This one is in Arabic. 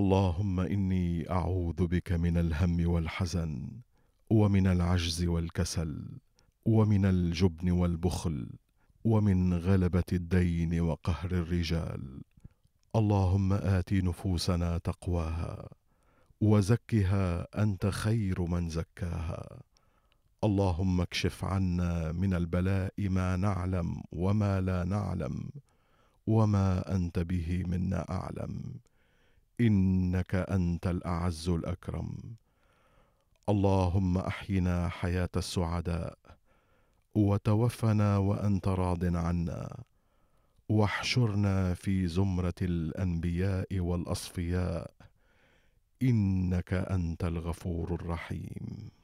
اللهم اني اعوذ بك من الهم والحزن ومن العجز والكسل ومن الجبن والبخل ومن غلبه الدين وقهر الرجال اللهم ات نفوسنا تقواها وزكها انت خير من زكاها اللهم اكشف عنا من البلاء ما نعلم وما لا نعلم وما انت به منا اعلم انك انت الاعز الاكرم اللهم احينا حياه السعداء وتوفنا وانت راض عنا واحشرنا في زمره الانبياء والاصفياء انك انت الغفور الرحيم